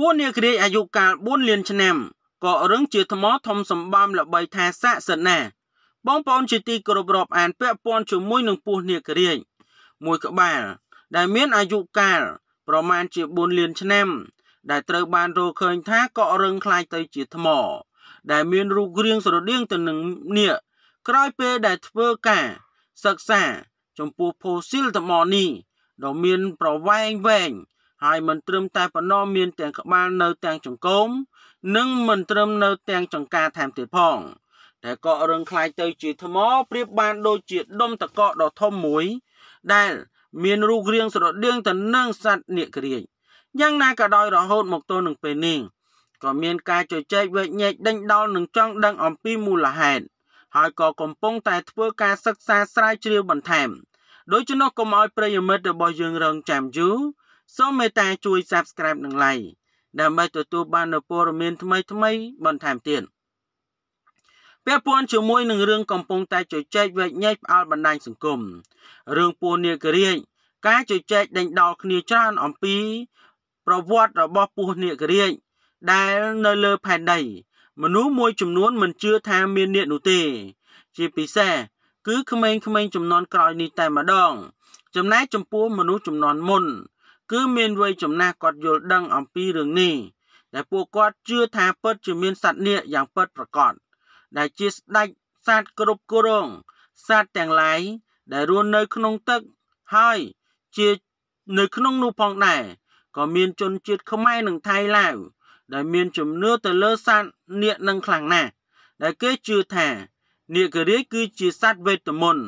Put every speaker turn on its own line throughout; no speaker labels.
ពួកនាគរាជអាយុកាល4លានឆ្នាំក៏រឹងជាថ្ម ធំសម្បំល្បីថាស័ក្តិសិទ្ធណាបងប្អូនជាទីគោរពរាប់អានពាក់ព័ន្ធជាមួយនឹងពស់នាគរាជមួយក្បាលដែលមានអាយុកាលប្រមាណជា4លានឆ្នាំ ដែលត្រូវបានរកឃើញថាក៏រឹងคล้ายទៅជាថ្ម ដែលមានរូបរាងស្រដៀងទៅនឹងនាគក្រោយពេលដែលធ្វើការសិក្សាចំពោះផូស៊ីលថ្មនេះដ៏មានប្រវែងវែងហើយមិនត្រឹមតែប៉ុណ្ណោះមានទាំងក្បាលនៅទាំងចង្កូមនិងមិនត្រឹមនៅទាំងចង្កាថែមទៀតផង តែក៏រឹងคล้ายទៅជាថ្មប្រៀបបានដូចជាដុំតកកដ៏ធំមួយ ដែលមានរូបរាងស្រដៀងទៅនឹងសត្វនាគរាជយ៉ាងណាក៏ដោយរហូតមកទល់នឹងពេលនេះក៏មានការជជែកវែកញែកដេញដោលនឹងចង់ដឹងអំពីមូលហេតុហើយក៏កំពុងតែធ្វើការសិក្សាស្រាវជ្រាវបន្ថែមដូច្នោះកុំឲ្យប្រិយមិត្តរបស់យើងរងចាំយូរសូមមេត្តាជួយ Subscribe និង Like ដើម្បីទទួលបាននូវព័ត៌មាន ថ្មីៗបន្ថែមទៀតពាក់ព័ន្ធជាមួយនឹងរឿងកំពុងតែជជែកវែកញែកផ្អល់បណ្ដាញសង្គមរឿងពូនាគរាជការជជែកដេញដោលគ្នាច្រើនអំពី ប្រវត្តិរបស់ពូនាគរាជដែលនៅលើផែនដី មនុស្សមួយចំនួនមិនជឿថាមាននាគនោះទេ ជាពិសេសគឺក្មេងៗចំនួនក្រោយនេះតែម្ដង ចំណែកចំពោះមនុស្សចំនួនមុនគឺមានវ័យចំណាស់គាត់យល់ដឹងអំពីរឿងនេះដែលពួកគាត់ជឿថាពិតជាមានសត្វនាគយ៉ាងពិតប្រាកដដែលជាស្ដេចសត្វគ្រប់គ្រងសត្វទាំងឡាយដែលរស់នៅ ក្នុងទឹកហើយជានៅក្នុងនោះផងដែរក៏មានជនជាតិខ្មែរនិងថៃឡាវដែលមានជំនឿទៅលើសត្វនាគនឹងខ្លាំងណាស់ដែលគេជឿថានាគរាជគឺជាសត្វវេទមន្ត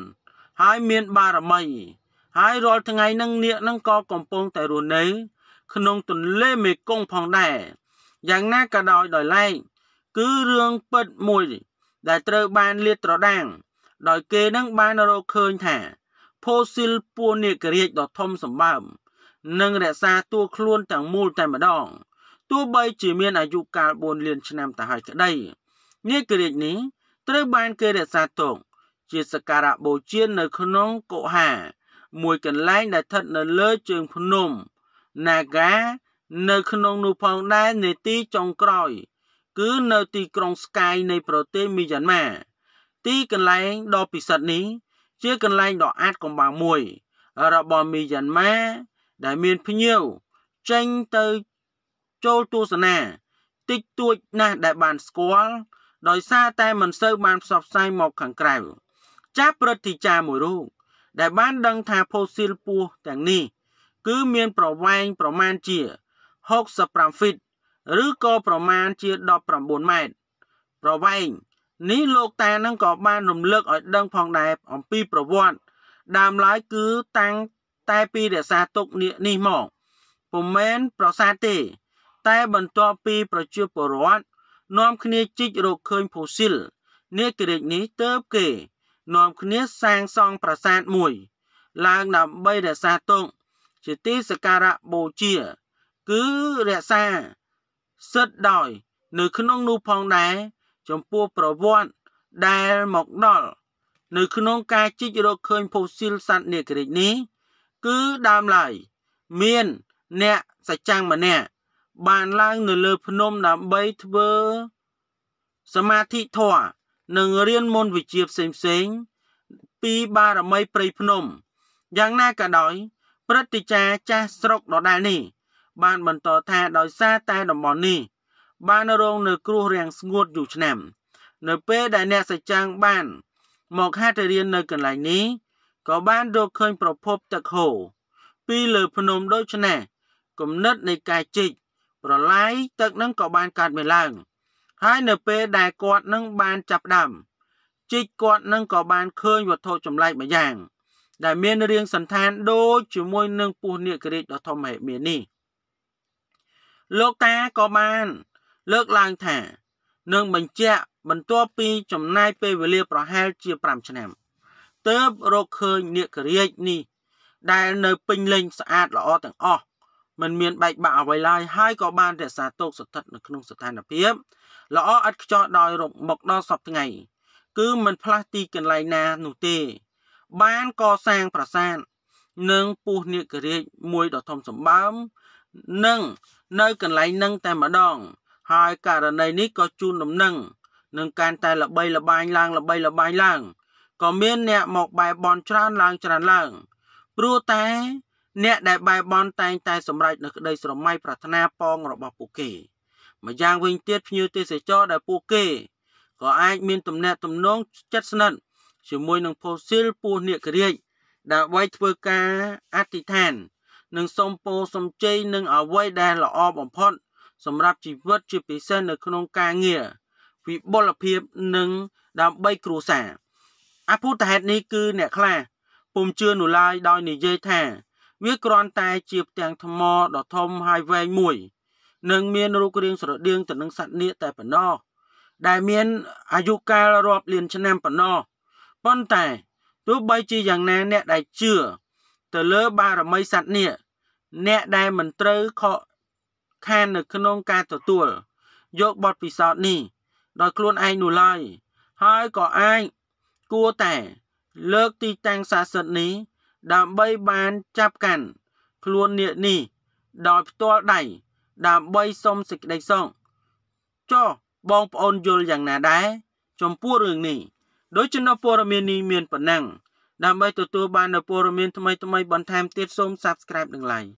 ហើយមានបារមីហើយរាល់ថ្ងៃនឹងនាគនឹងក៏កំពុងតែរស់នៅក្នុងទន្លេមេគង្គផងដែរយ៉ាងណាក៏ដោយដោយឡែកគឺរឿងពិតមួយ ដែលត្រូវបានលាតត្រដាងដោយគេនឹងបានរកឃើញថាផូស៊ីលពួននាគរាជដ៏ធំសម្បើមនិងរក្សាតួខ្លួនទាំងមូលតែម្ដងទោះបីជាមានអាយុកាល4លាន ឆ្នាំទៅហើយក្តីនាគរាជនេះត្រូវបានគេរក្សាទុកជាសក្ការៈបូជានៅក្នុងកុហាមួយកន្លែងដែលស្ថិតនៅលើជើងភ្នំ Naga នៅក្នុងនោះផងដែរនេតិចុងក្រោយ គឺនៅទីក្រុងស្កាយនៃប្រទេសមីយ៉ាន់ម៉ាទីកន្លែងដ៏ពិសិដ្ឋនេះជាកន្លែងដ៏អាចកំបាំងមួយ របស់មីយ៉ាន់ម៉ា ដែលមានភ្ញៀវចេញទៅចូលទស្សនាតិចតួចណាស់ដែលបានស្គាល់ដោយសារតែមិនសូវបានផ្សព្វផ្សាយមកខាងក្រៅចាប់ព្រឹទ្ធាចារ្យមួយរូបដែលបានដឹងថាផូស៊ីលពស់ទាំងនេះគឺមានប្រវែងប្រមាណជា65ហ្វីតឬក៏ប្រមាណជា19ម៉ែត្រប្រវែងនេះលោកតានឹងក៏បានរំលឹកឲ្យដឹងផងដែរអំពីប្រវត្តិដើមឡើយគឺតាំងតែពីរក្សាទុកនេះនេះមកពុំមែនប្រសាទទេតែបន្ទាប់ពីប្រជាពលរដ្ឋនាំគ្នាជីករកឃើញផូស៊ីលនាគរាជនេះទៅគេនាំគ្នាសាងសង់ប្រាសាទមួយ ឡើងដើម្បីរក្សាទុកជាទីសក្ការៈបូជា គឺរក្សាសិទ្ធដោយនៅក្នុងនោះផងដែរចំពោះប្រវត្តិដែលមកដល់នៅក្នុងការជីករកឃើញផូស៊ីលសត្វនាគរិចនេះ គឺដើមឡើយមានអ្នកសច្ចាំងម្នាក់បានឡើងនៅលើភ្នំដើម្បីធ្វើសមាធិធម៌និងរៀនមន្តវិជ្ជាផ្សេងៗពីបារមីព្រៃភ្នំយ៉ាងណាក៏ដោយព្រឹទ្ធាចារ្យចាស់ស្រុកដដែលនេះបានបន្តថាដោយសារតែតំបន់នេះបានរងនៅ គ្រោះរាំងស្ងួតយូរឆ្នាំ នៅពេលដែលអ្នកសច្ចាំងបាន មកហាត់រៀននៅកន្លែងនេះក៏បានរកឃើញប្រភពទឹកហូរពីលើភ្នំដូច្នេះគំនិតនៃការជិច្ចប្រឡាយទឹកនឹងក៏បានកើតមានឡើង។ហើយនៅពេលដែលគាត់នឹងបានចាប់ដើមជីកគាត់នឹងក៏បានឃើញវត្ថុចម្លែកម្យ៉ាងដែលមានរាងសន្តានដូចជាមួយនឹងពស់នាគរាជដ៏ធំហេមាននេះលោកតាក៏បាន លើកឡើងថានឹងបញ្ជាក់បន្ទាប់ពីចំណាយពេលវេលាប្រហែលជា5ឆ្នាំទើបរកឃើញនាគរាជនេះ ដែល នៅពេញលេញស្អាតល្អទាំងអស់មិនមានបែកបាក់អ្វីឡើយហើយក៏បានរក្សាទុកស្ថិតនៅក្នុងស្ថានភាព ល្អឥតខ្ចោះដោយរំបុកដល់សពថ្ងៃគឺមិនផ្លាស់ទីកន្លែងណានោះទេ បានកសាងប្រាសាទនិងពោះនាគរាជមួយដ៏ធំសម្បើមនិងនៅកន្លែងនឹងតែម្ដង ហើយករណីនេះក៏ជូនដំណឹងនឹងការតែល្បីល្បាញឡើងល្បីល្បាញឡើងក៏មានអ្នកមកបែបបនច្រើនឡើងច្រើនឡើង ព្រោះតែអ្នកដែលបែរបន់តែងតែសម្រេចនូវក្តីស្រមៃប្រាថ្នាប៉ងរបស់ពួកគេ ម្យ៉ាងវិញទៀតភ្ញៀវទេសចរដែលពួកគេក៏អាចមានទំនាក់ទំនងជិតស្និទ្ធជាមួយនឹងផូស៊ីលពស់នាគរាជដើម្បីធ្វើការអធិដ្ឋាននិងសូមពោសំជ័យនឹងអ្វីដែលល្អបំផុតសម្រាប់ជីវិតជាពិសេសនៅក្នុងការងារវិបុលភាពនិងដើម្បីគ្រួសារអពុទ្ធហេតុនេះគឺអ្នកខ្លះពុំជឿនោះឡើយដោយនិយាយថាវាគ្រាន់តែជាផ្ទាំងថ្មដ៏ធំហើយវែងមួយនិងមានរូបរាងស្រដៀងទៅនឹងសត្វនាគតែប៉ុណ្ណោះ ដែលមានអាយុកាលរាប់លានឆ្នាំប៉ុណ្ណោះប៉ុន្តែទោះបីជាយ៉ាងណាអ្នកដែលជឿទៅលើបារមីសត្វនាគអ្នកដែលមិនត្រូវខកខាននៅក្នុងការទទួល យកបទពិសោធន៍នេះ ដោយខ្លួនឯងនោះឡើយហើយក៏អាចគួរតែ លើកទីតាំងសាសិទ្ធនេះដើម្បីបានចាប់កាន់ខ្លួននាគនេះដោយផ្ទាល់ដៃដើម្បីសុំសេចក្តីសងចុះបងប្អូនយល់យ៉ាងណាដែរចំពោះរឿងនេះ ដូចជានៅព័ត៌មាននេះមានប៉ុណ្ណឹង ដើម្បីទទួលបាននៅព័ត៌មានថ្មីៗបន្ថែមទៀតសូម Subscribe និង Like